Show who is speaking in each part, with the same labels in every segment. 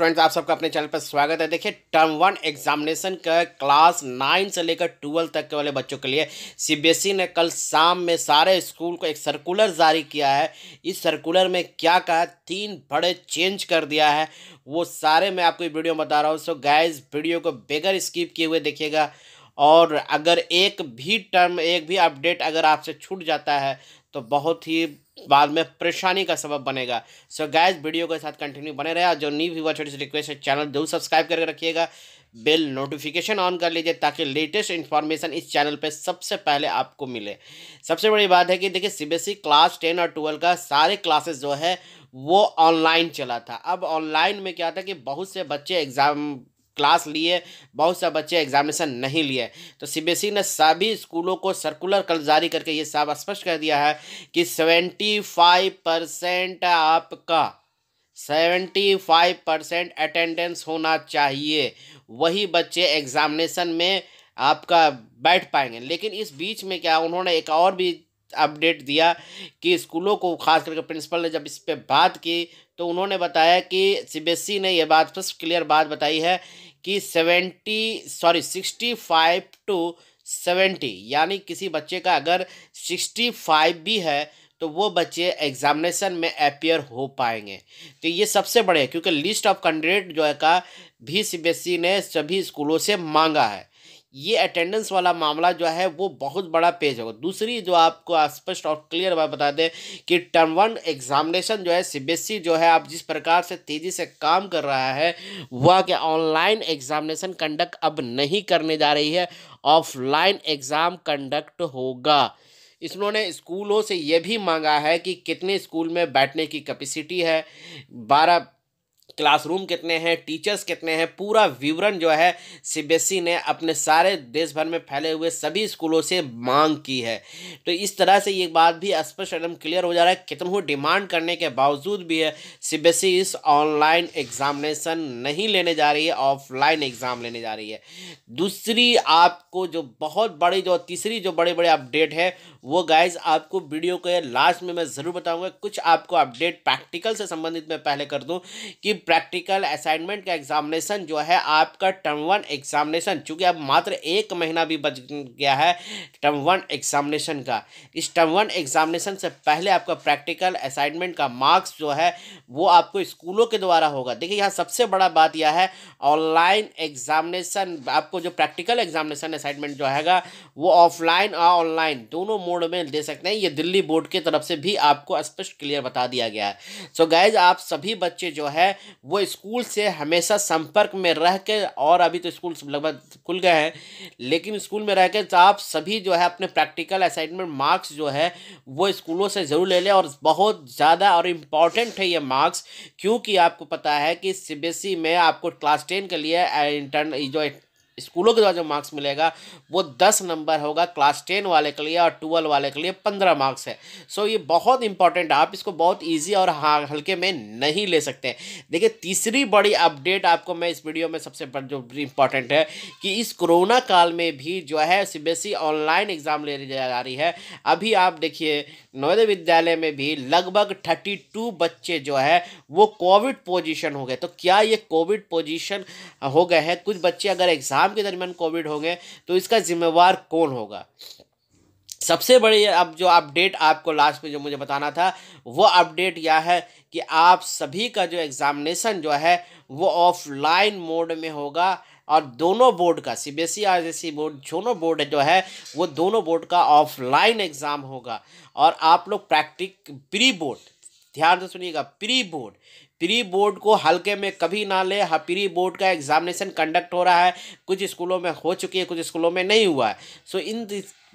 Speaker 1: friends आप सबका अपने चैनल पर स्वागत है देखिए टर्म वन एग्जामिनेशन का क्लास नाइन से लेकर ट्वेल्व तक के वाले बच्चों के लिए सीबीएसई e ने कल शाम में सारे स्कूल को एक सर्कुलर जारी किया है इस सर्कुलर में क्या कहा तीन बड़े चेंज कर दिया है वो सारे मैं आपको वीडियो बता रहा हूँ सो गाइज वीडियो को बेगर स्किप किए हुए देखिएगा और अगर एक भी टर्म एक भी अपडेट अगर आपसे छूट जाता है तो बहुत ही बाद में परेशानी का सबब बनेगा सो so गैस वीडियो के साथ कंटिन्यू बने रहे और जो न्यू व्यूवर छोटी सी रिक्वेस्ट है चैनल जरूर सब्सक्राइब करके रखिएगा बेल नोटिफिकेशन ऑन कर लीजिए ताकि लेटेस्ट इन्फॉर्मेशन इस चैनल पे सबसे पहले आपको मिले सबसे बड़ी बात है कि देखिए सीबीएसई क्लास टेन और ट्वेल्व का सारे क्लासेस जो है वो ऑनलाइन चला था अब ऑनलाइन में क्या था कि बहुत से बच्चे एग्ज़ाम क्लास लिए बहुत सा बच्चे एग्जामिनेशन नहीं लिए तो सी e ने सभी स्कूलों को सर्कुलर कल जारी करके ये साफ स्पष्ट कर दिया है कि सेवेंटी फाइव परसेंट आपका सेवेंटी फाइव परसेंट अटेंडेंस होना चाहिए वही बच्चे एग्जामिनेशन में आपका बैठ पाएंगे लेकिन इस बीच में क्या उन्होंने एक और भी अपडेट दिया कि स्कूलों को खास करके प्रिंसिपल ने जब इस पर बात की तो उन्होंने बताया कि सी e ने यह बात फर्स्ट क्लियर बात बताई है कि seventy sorry sixty five to seventy यानी किसी बच्चे का अगर सिक्सटी फाइव भी है तो वो बच्चे एग्जामिनेशन में अपियर हो पाएंगे तो ये सबसे बड़े क्योंकि लिस्ट ऑफ कैंडिडेट जो है का भी सी e ने सभी स्कूलों से मांगा है ये अटेंडेंस वाला मामला जो है वो बहुत बड़ा पेज होगा दूसरी जो आपको स्पष्ट और क्लियर बात बता दें कि टर्म वन एग्जामिनेशन जो है सीबीएसई e जो है आप जिस प्रकार से तेज़ी से काम कर रहा है वह कि ऑनलाइन एग्जामिनेशन कंडक्ट अब नहीं करने जा रही है ऑफलाइन एग्ज़ाम कंडक्ट होगा इन्होंने स्कूलों से ये भी मांगा है कि कितने स्कूल में बैठने की कैपेसिटी है बारह क्लासरूम कितने हैं टीचर्स कितने हैं पूरा विवरण जो है सीबीएसई ने अपने सारे देश भर में फैले हुए सभी स्कूलों से मांग की है तो इस तरह से ये बात भी स्पष्ट एकदम क्लियर हो जा रहा है कितनों डिमांड करने के बावजूद भी है सीबीएसई इस ऑनलाइन एग्जामिनेशन नहीं लेने जा रही है ऑफलाइन एग्ज़ाम लेने जा रही है दूसरी आपको जो बहुत बड़ी जो तीसरी जो बड़े बड़े अपडेट है वो गाइज आपको वीडियो के लास्ट में मैं ज़रूर बताऊँगा कुछ आपको अपडेट प्रैक्टिकल से संबंधित मैं पहले कर दूँ कि प्रैक्टिकल असाइनमेंट का एग्जामिनेशन जो है आपका टर्म वन एग्जामिनेशन चूँकि अब मात्र एक महीना भी बच गया है टर्म वन एग्जामिनेशन का इस टर्म वन एग्जामिनेशन से पहले आपका प्रैक्टिकल असाइनमेंट का मार्क्स जो है वो आपको स्कूलों के द्वारा होगा देखिए यहाँ सबसे बड़ा बात यह है ऑनलाइन एग्जामिनेशन आपको जो प्रैक्टिकल एग्जामिनेशन असाइनमेंट जो हैगा वो ऑफलाइन और ऑनलाइन दोनों मोड में दे सकते हैं ये दिल्ली बोर्ड की तरफ से भी आपको स्पष्ट क्लियर बता दिया गया है सो so गैज आप सभी बच्चे जो है वो स्कूल से हमेशा संपर्क में रह के और अभी तो स्कूल लगभग खुल गए हैं लेकिन स्कूल में रह के तो आप सभी जो है अपने प्रैक्टिकल असाइनमेंट मार्क्स जो है वो स्कूलों से ज़रूर ले लें और बहुत ज़्यादा और इम्पॉर्टेंट है ये मार्क्स क्योंकि आपको पता है कि सी में आपको क्लास टेन के लिए इंटरन जो स्कूलों के द्वारा जो मार्क्स मिलेगा वो दस नंबर होगा क्लास टेन वाले के लिए और ट्वेल्व वाले के लिए पंद्रह मार्क्स है सो ये बहुत इंपॉर्टेंट आप इसको बहुत ईजी और हाँ, हल्के में नहीं ले सकते देखिए तीसरी बड़ी अपडेट आपको मैं इस वीडियो में सबसे जो इंपॉर्टेंट है कि इस कोरोना काल में भी जो है सी ऑनलाइन एग्ज़ाम ले जा रही है अभी आप देखिए नवोदय विद्यालय में भी लगभग थर्टी टू बच्चे जो है वो कोविड पोजीशन हो गए तो क्या ये कोविड पोजीशन हो गए हैं कुछ बच्चे अगर एग्ज़ाम शाम के दरमियान कोविड होंगे तो इसका जिम्मेवार कौन होगा सबसे बड़ी अब जो अपडेट आपको लास्ट में जो मुझे बताना था वो अपडेट यह है कि आप सभी का जो एग्ज़ामिनेशन जो है वो ऑफलाइन मोड में होगा और दोनों बोर्ड का सी बी एस बोर्ड दोनों बोर्ड जो है वो दोनों बोर्ड का ऑफलाइन एग्ज़ाम होगा और आप लोग प्रैक्टिक प्री बोर्ड ध्यान से सुनिएगा प्री बोर्ड प्री बोर्ड को हल्के में कभी ना ले हाँ प्री बोर्ड का एग्जामिनेशन कंडक्ट हो रहा है कुछ स्कूलों में हो चुकी है कुछ स्कूलों में नहीं हुआ है सो इन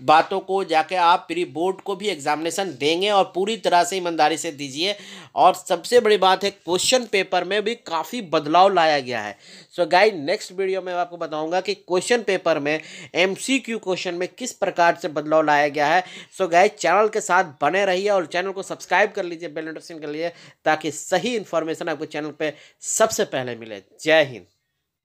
Speaker 1: बातों को जाके आप प्री बोर्ड को भी एग्जामिनेशन देंगे और पूरी तरह से ईमानदारी से दीजिए और सबसे बड़ी बात है क्वेश्चन पेपर में भी काफ़ी बदलाव लाया गया है सो so नेक्स्ट वीडियो में मैं आपको बताऊंगा कि क्वेश्चन पेपर में एमसीक्यू क्वेश्चन में किस प्रकार से बदलाव लाया गया है सो so चैनल के साथ बने रहिए और चैनल को सब्सक्राइब कर लीजिए बेल नोटिफिकेशन के लिए ताकि सही इन्फॉर्मेशन इन्फॉर्मेशन आपको चैनल पे सबसे पहले मिले जय हिंद